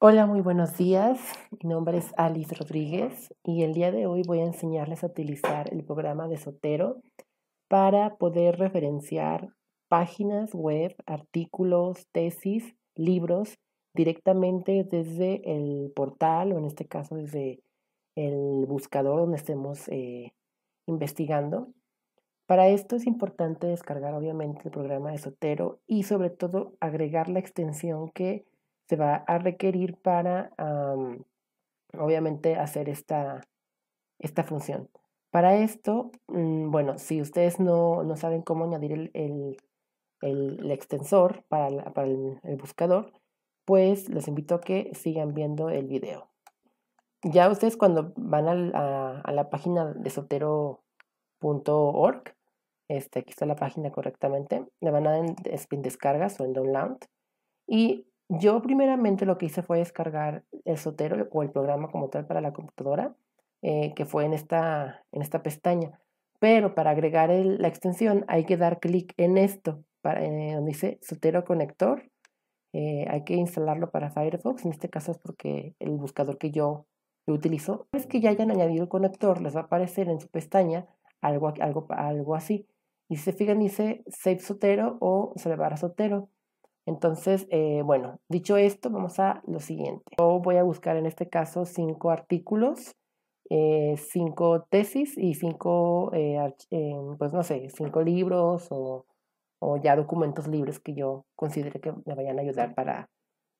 Hola, muy buenos días. Mi nombre es Alice Rodríguez y el día de hoy voy a enseñarles a utilizar el programa de Sotero para poder referenciar páginas web, artículos, tesis, libros directamente desde el portal o en este caso desde el buscador donde estemos eh, investigando. Para esto es importante descargar obviamente el programa de Sotero y sobre todo agregar la extensión que se va a requerir para, obviamente, hacer esta, esta función. Para esto, mm, bueno, si ustedes no, saben cómo añadir el, extensor para, el buscador, pues les invito a que sigan viendo el video. Ya ustedes cuando van a la, página de sotero.org, este, aquí está la página correctamente, le van a dar en, spin descargas o en download y yo primeramente lo que hice fue descargar el Sotero o el programa como tal para la computadora, eh, que fue en esta, en esta pestaña. Pero para agregar la extensión hay que dar clic en esto, eh, donde dice Sotero Conector. Eh, hay que instalarlo para Firefox, en este caso es porque el buscador que yo utilizo. Una vez que ya hayan añadido el conector, les va a aparecer en su pestaña algo, algo, algo así. Y si se fijan, dice Save Sotero o Salvar a Sotero. Entonces, eh, bueno, dicho esto, vamos a lo siguiente. Yo voy a buscar en este caso cinco artículos, eh, cinco tesis y cinco, eh, pues no sé, cinco libros o, ya documentos libres que yo considere que me vayan a ayudar para,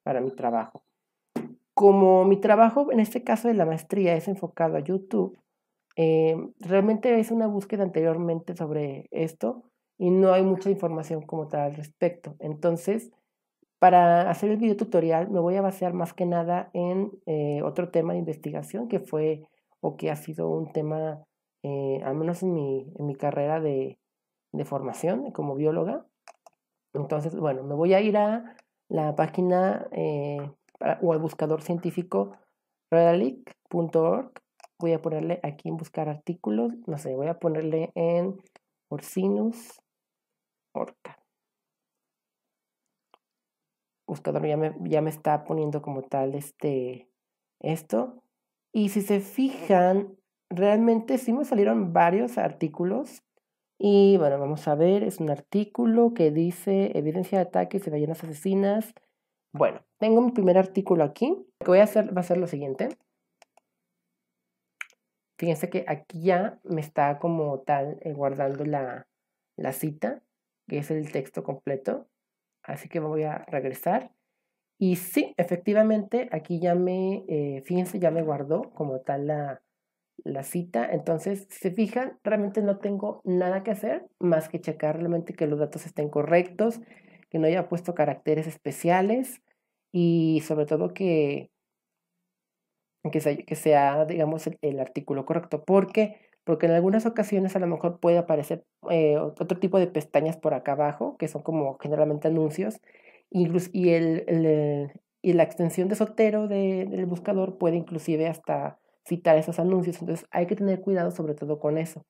para mi trabajo. Como mi trabajo en este caso de la maestría es enfocado a YouTube, realmente es una búsqueda anteriormente sobre esto y no hay mucha información como tal al respecto. Entonces, para hacer el video tutorial me voy a basear más que nada en eh, otro tema de investigación que fue o que ha sido un tema, eh, al menos en mi, carrera de, formación como bióloga. Entonces, bueno, me voy a ir a la página eh, o al buscador científico redalic.org. Voy a ponerle aquí en buscar artículos, no sé, voy a ponerle en Orsinus orca buscador ya me, ya me está poniendo como tal este, esto. Y si se fijan, realmente sí me salieron varios artículos. Y bueno, vamos a ver, es un artículo que dice evidencia de ataques de ballenas asesinas. Bueno, tengo mi primer artículo aquí. Lo que voy a hacer va a ser lo siguiente. Fíjense que aquí ya me está como tal eh, guardando la, la cita, que es el texto completo. Así que voy a regresar. Y sí, efectivamente, aquí ya me, eh, fíjense, ya me guardó como tal la, cita. Entonces, si se fijan, realmente no tengo nada que hacer más que checar realmente que los datos estén correctos, que no haya puesto caracteres especiales y sobre todo que, que, sea, digamos, el, el, artículo correcto. Porque porque en algunas ocasiones a lo mejor puede aparecer eh, otro tipo de pestañas por acá abajo, que son como generalmente anuncios, y, el, eh, y la extensión de sotero del buscador puede inclusive hasta citar esos anuncios, entonces hay que tener cuidado sobre todo con eso.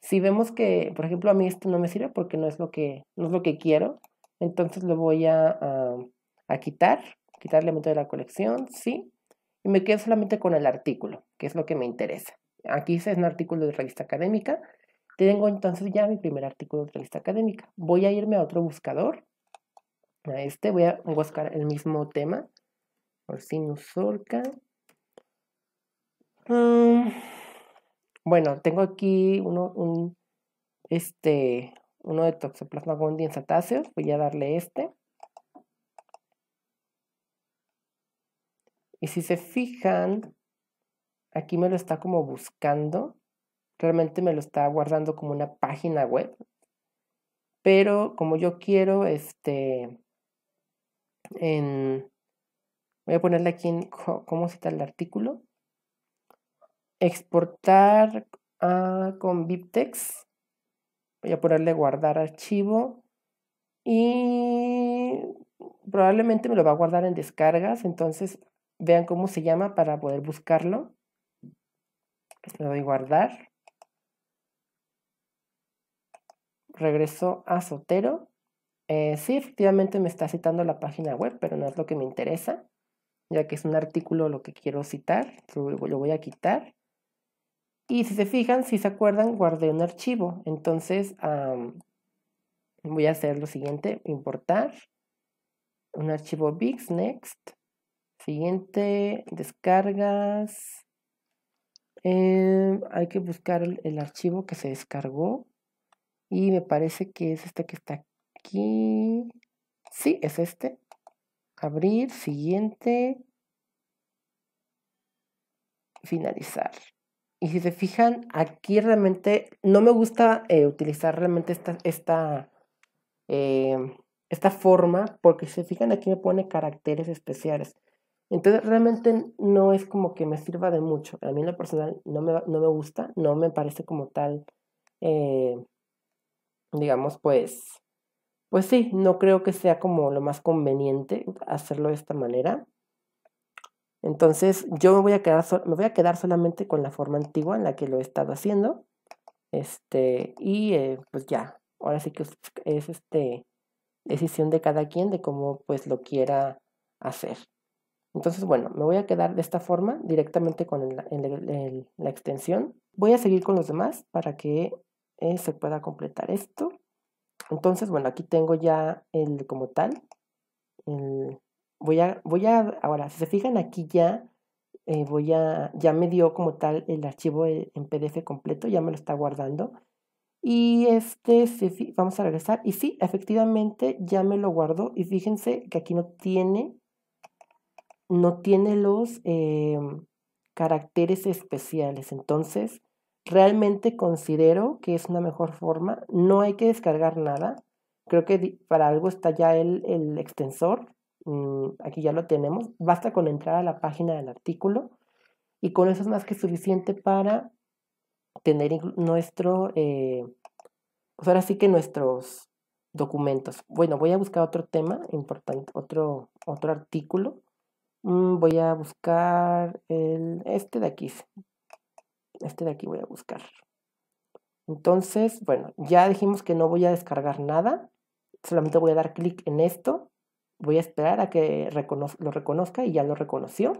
Si vemos que, por ejemplo, a mí esto no me sirve porque no es lo que, no es lo que quiero, entonces lo voy a, a quitar, quitar el elemento de la colección, sí, y me quedo solamente con el artículo, que es lo que me interesa. Aquí es un artículo de revista académica. Tengo entonces ya mi primer artículo de revista académica. Voy a irme a otro buscador. A este voy a buscar el mismo tema. Por no mm. bueno, tengo aquí uno, este, uno de Toxoplasma gondii en satáceos. Voy a darle este. Y si se fijan, aquí me lo está como buscando, realmente me lo está guardando como una página web, pero como yo quiero, este, en, voy a ponerle aquí en cómo cita el artículo, exportar ah, con BibTeX, voy a ponerle guardar archivo y probablemente me lo va a guardar en descargas, entonces vean cómo se llama para poder buscarlo le doy guardar, regreso a Sotero, eh, sí, efectivamente me está citando la página web, pero no es lo que me interesa, ya que es un artículo lo que quiero citar, lo, voy a quitar. Y si se fijan, si se acuerdan, guardé un archivo. Entonces voy a hacer lo siguiente, importar un archivo Bix Next. Siguiente, descargas. Eh, hay que buscar el, archivo que se descargó. Y me parece que es este que está aquí. Sí, es este. Abrir, siguiente. Finalizar. Y si se fijan, aquí realmente no me gusta eh, utilizar realmente esta, eh, esta forma, porque si se fijan aquí me pone caracteres especiales. Entonces realmente no es como que me sirva de mucho. A mí en lo personal no me, gusta, no me parece como tal, eh, digamos, pues, pues sí, no creo que sea como lo más conveniente hacerlo de esta manera. Entonces yo me voy a quedar, voy a quedar solamente con la forma antigua en la que lo he estado haciendo. Este, y eh, pues ya, ahora sí que es este, decisión de cada quien de cómo pues lo quiera hacer. Entonces, bueno, me voy a quedar de esta forma directamente con la extensión. Voy a seguir con los demás para que eh, se pueda completar esto. Entonces, bueno, aquí tengo ya el como tal. voy, a, voy a, ahora, si se fijan aquí ya, eh, voy a, ya me dio como tal el archivo e, en PDF completo, ya me lo está guardando. Y este, vamos a regresar. Y sí, efectivamente ya me lo guardo. Y fíjense que aquí no tiene no tiene los eh, caracteres especiales. Entonces, realmente considero que es una mejor forma. No hay que descargar nada. Creo que para algo está ya el, extensor. Mm, aquí ya lo tenemos. Basta con entrar a la página del artículo. Y con eso es más que suficiente para tener nuestro, eh, pues ahora sí que nuestros documentos. Bueno, voy a buscar otro tema importante, otro, otro artículo. Mm, voy a buscar el, este de aquí. Este de aquí voy a buscar. Entonces, bueno, ya dijimos que no voy a descargar nada. Solamente voy a dar clic en esto. Voy a esperar a que lo reconozca y ya lo reconoció.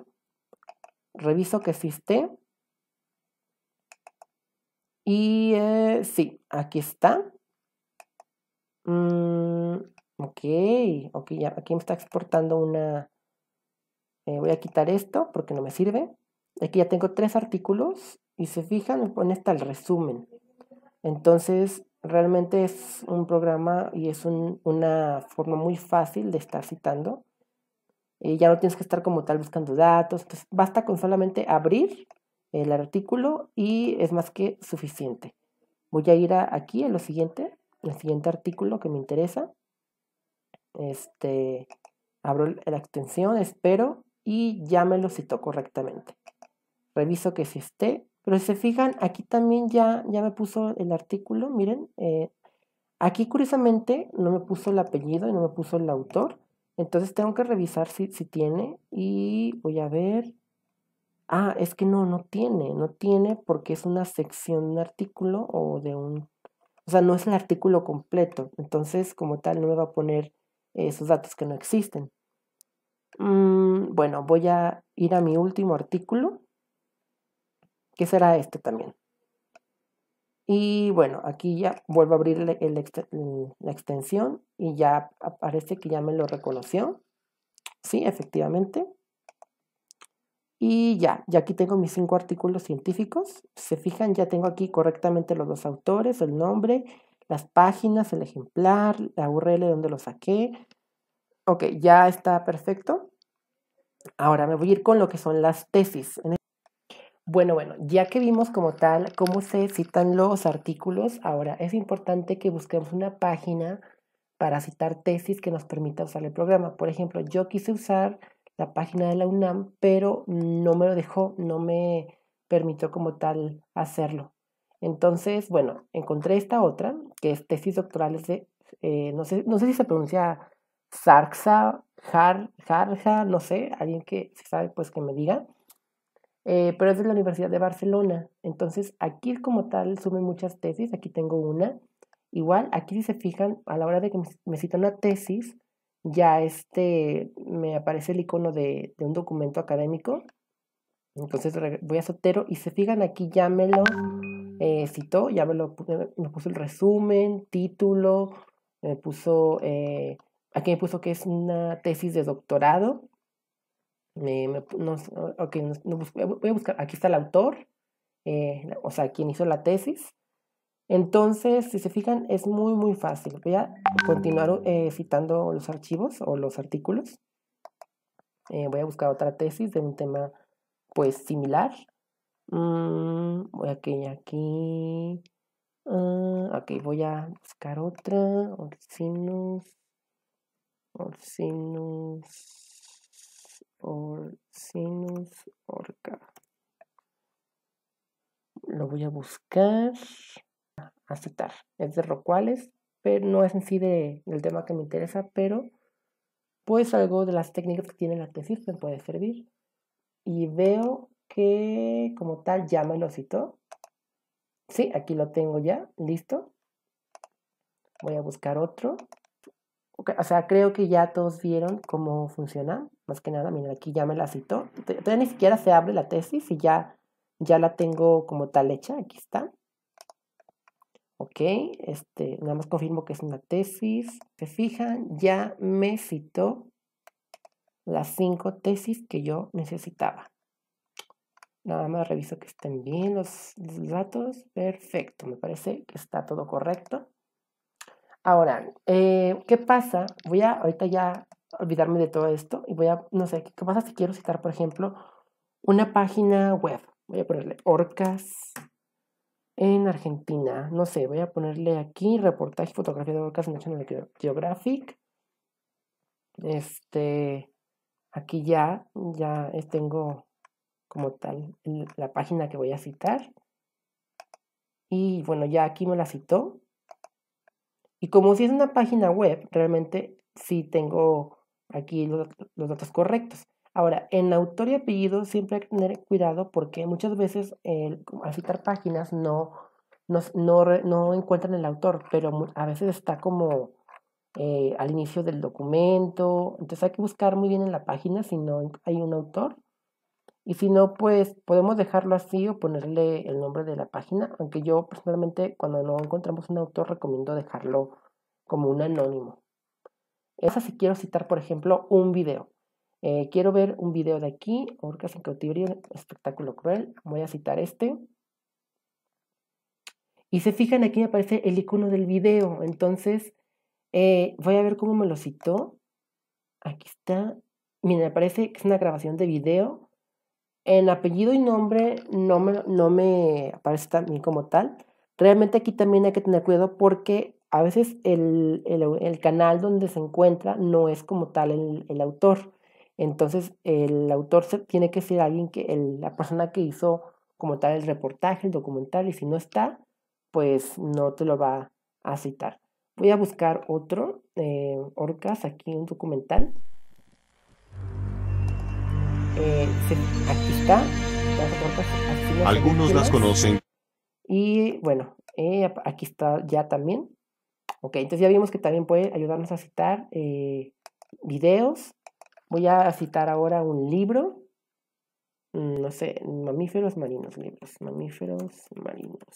Reviso que existe Y eh, sí, aquí está. Mm, ok, ok, ya, aquí me está exportando una, eh, voy a quitar esto porque no me sirve. Aquí ya tengo tres artículos y se fijan, me pone hasta el resumen. Entonces, realmente es un programa y es una forma muy fácil de estar citando. Y ya no tienes que estar como tal buscando datos. basta con solamente abrir el artículo y es más que suficiente. Voy a ir aquí a lo siguiente, el siguiente artículo que me interesa. Este, abro la extensión, espero y ya me lo citó correctamente. Reviso que sí esté, pero si se fijan, aquí también ya, ya me puso el artículo, miren, eh, aquí curiosamente no me puso el apellido y no me puso el autor, entonces tengo que revisar si, si tiene y voy a ver. Ah, es que no, no tiene, no tiene porque es una sección de un artículo o de un... O sea, no es el artículo completo, entonces como tal no me va a poner eh, esos datos que no existen. Mm, bueno, voy a ir a mi último artículo, que será este también. Y bueno, aquí ya vuelvo a abrir la extensión y ya parece que ya me lo reconoció. Sí, efectivamente. Y ya, ya aquí tengo mis cinco artículos científicos. Se fijan, ya tengo aquí correctamente los dos autores, el nombre, las páginas, el ejemplar, la URL donde lo saqué, Ok, ya está perfecto. Ahora me voy a ir con lo que son las tesis. Bueno, bueno, ya que vimos como tal cómo se citan los artículos, ahora es importante que busquemos una página para citar tesis que nos permita usar el programa. Por ejemplo, yo quise usar la página de la UNAM, pero no me lo dejó, no me permitió como tal hacerlo. Entonces, bueno, encontré esta otra, que es tesis doctorales de, eh, no, sé, no sé si se pronuncia Sarxa, Har, no sé, alguien que se sabe, pues que me diga. Eh, pero es de la Universidad de Barcelona. Entonces, aquí como tal suben muchas tesis, aquí tengo una. Igual, aquí si se fijan, a la hora de que me cita una tesis, ya este, me aparece el icono de, un documento académico. Entonces voy a Sotero y se fijan aquí, ya me lo eh, citó, ya me, puso el resumen, título, me puso eh, Aquí me puso que es una tesis de doctorado. voy a buscar. Aquí está el autor, eh, o sea, quien hizo la tesis. Entonces, si se fijan, es muy, muy fácil. Voy a continuar eh, citando los archivos o los artículos. Eh, voy a buscar otra tesis de un tema, pues, similar. Mm, voy aquí, aquí. Ah, voy a buscar otra. signos Orcinus, sinus, orca. Lo voy a buscar. Aceptar. Es de Rocuales, pero no es en sí del tema que me interesa, pero pues algo de las técnicas que tiene el tesis me puede servir. Y veo que como tal ya me lo citó. Sí, aquí lo tengo ya, listo. Voy a buscar otro o sea, creo que ya todos vieron cómo funciona, más que nada, miren, aquí ya me la citó. Todavía ni siquiera se abre la tesis y ya, ya la tengo como tal hecha, aquí está. Ok, este, nada más confirmo que es una tesis. Se fijan, ya me citó las cinco tesis que yo necesitaba. Nada más reviso que estén bien los datos. Perfecto, me parece que está todo correcto. Ahora, eh, ¿qué pasa? Voy a ahorita ya olvidarme de todo esto y voy a, no sé, ¿qué pasa si quiero citar, por ejemplo, una página web? Voy a ponerle Orcas en Argentina. No sé, voy a ponerle aquí reportaje y fotografía de Orcas en National Geographic. Este, aquí ya, ya tengo como tal la página que voy a citar. Y bueno, ya aquí me la citó. Y como si es una página web, realmente sí tengo aquí los, datos correctos. Ahora, en autor y apellido siempre hay que tener cuidado porque muchas veces al citar páginas no, no, encuentran el autor, pero a veces está como eh, al inicio del documento. Entonces hay que buscar muy bien en la página si no hay un autor y si no, pues podemos dejarlo así o ponerle el nombre de la página, aunque yo personalmente cuando no encontramos un autor recomiendo dejarlo como un anónimo. Esa si quiero citar, por ejemplo, un video. Eh, quiero ver un video de aquí, Orcas en cautiverio, espectáculo cruel. Voy a citar este. Y se fijan, aquí me aparece el icono del video. Entonces, eh, voy a ver cómo me lo citó. Aquí está. Miren, aparece que es una grabación de video en apellido y nombre no me, no me aparece también como tal. Realmente aquí también hay que tener cuidado porque a veces el, el, canal donde se encuentra no es como tal el, autor. Entonces el autor tiene que ser alguien que la persona que hizo como tal el reportaje, el documental, y si no está, pues no te lo va a citar. Voy a buscar otro, eh, Orcas, aquí un documental. Eh, aquí está. Algunos las conocen. Y bueno, eh, aquí está ya también. Ok, entonces ya vimos que también puede ayudarnos a citar eh, videos. Voy a citar ahora un libro. Mm, no sé, mamíferos marinos, libros. Mamíferos marinos.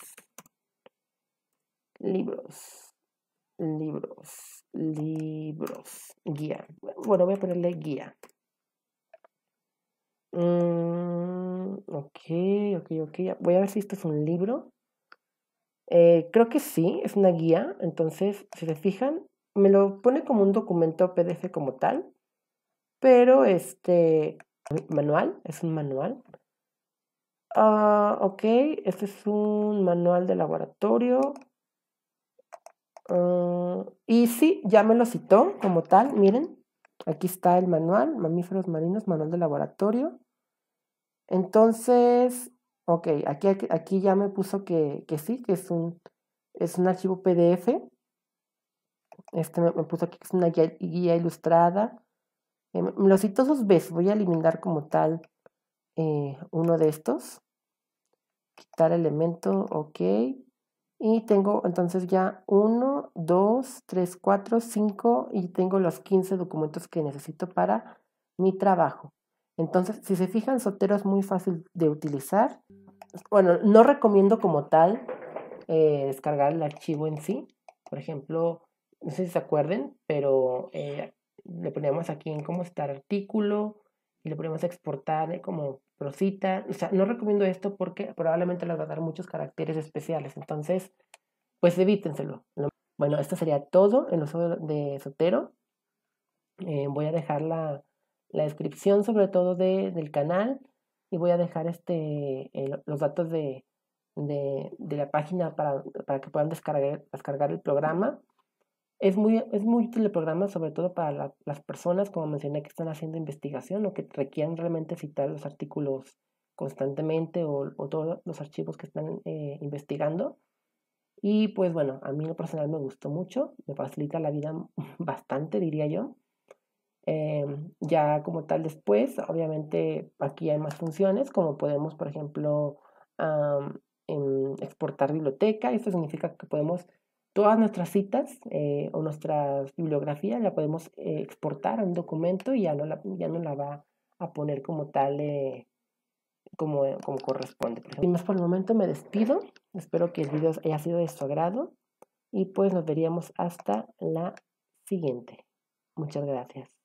Libros. Libros. Libros. Guía. Bueno, voy a ponerle guía. Mm, ok, ok, ok. Voy a ver si esto es un libro. Eh, creo que sí, es una guía. Entonces, si se fijan, me lo pone como un documento PDF como tal. Pero este manual, es un manual. Ah, ok, este es un manual de laboratorio. Ah, y sí, ya me lo citó como tal, miren. Aquí está el manual, mamíferos marinos, manual de laboratorio. Entonces, ok, aquí, aquí ya me puso que, que sí, que es un, es un archivo PDF. Este me, puso aquí que es una guía, ilustrada. Eh, los dos voy a eliminar como tal eh, uno de estos. Quitar elemento, ok. Y tengo entonces ya 1, 2, 3, 4, 5 y tengo los 15 documentos que necesito para mi trabajo. Entonces, si se fijan, Sotero es muy fácil de utilizar. Bueno, no recomiendo como tal eh, descargar el archivo en sí. Por ejemplo, no sé si se acuerden, pero eh, le poníamos aquí en cómo está el artículo, le podemos exportar eh, como prosita. O sea, no recomiendo esto porque probablemente les va a dar muchos caracteres especiales. Entonces, pues evítenselo. Bueno, esto sería todo en uso de Sotero. Eh, voy a dejar la, descripción sobre todo del canal y voy a dejar este, los datos de, de, la página para, para que puedan descargar, descargar el programa. Es muy, es útil el programa, sobre todo para las personas, como mencioné, que están haciendo investigación o que requieren realmente citar los artículos constantemente o, todos los archivos que están eh, investigando. Y pues bueno, a mí lo personal me gustó mucho, me facilita la vida bastante, diría yo. Em, ya como tal después, obviamente aquí hay más funciones, como podemos, por ejemplo, em, exportar biblioteca. Esto significa que podemos Todas nuestras citas eh, o nuestras bibliografía la podemos eh, exportar a un documento y ya no la, va a poner como tal, eh, como, corresponde. Y más por el momento me despido. Espero que el video haya sido de su agrado y pues nos veríamos hasta la siguiente. Muchas gracias.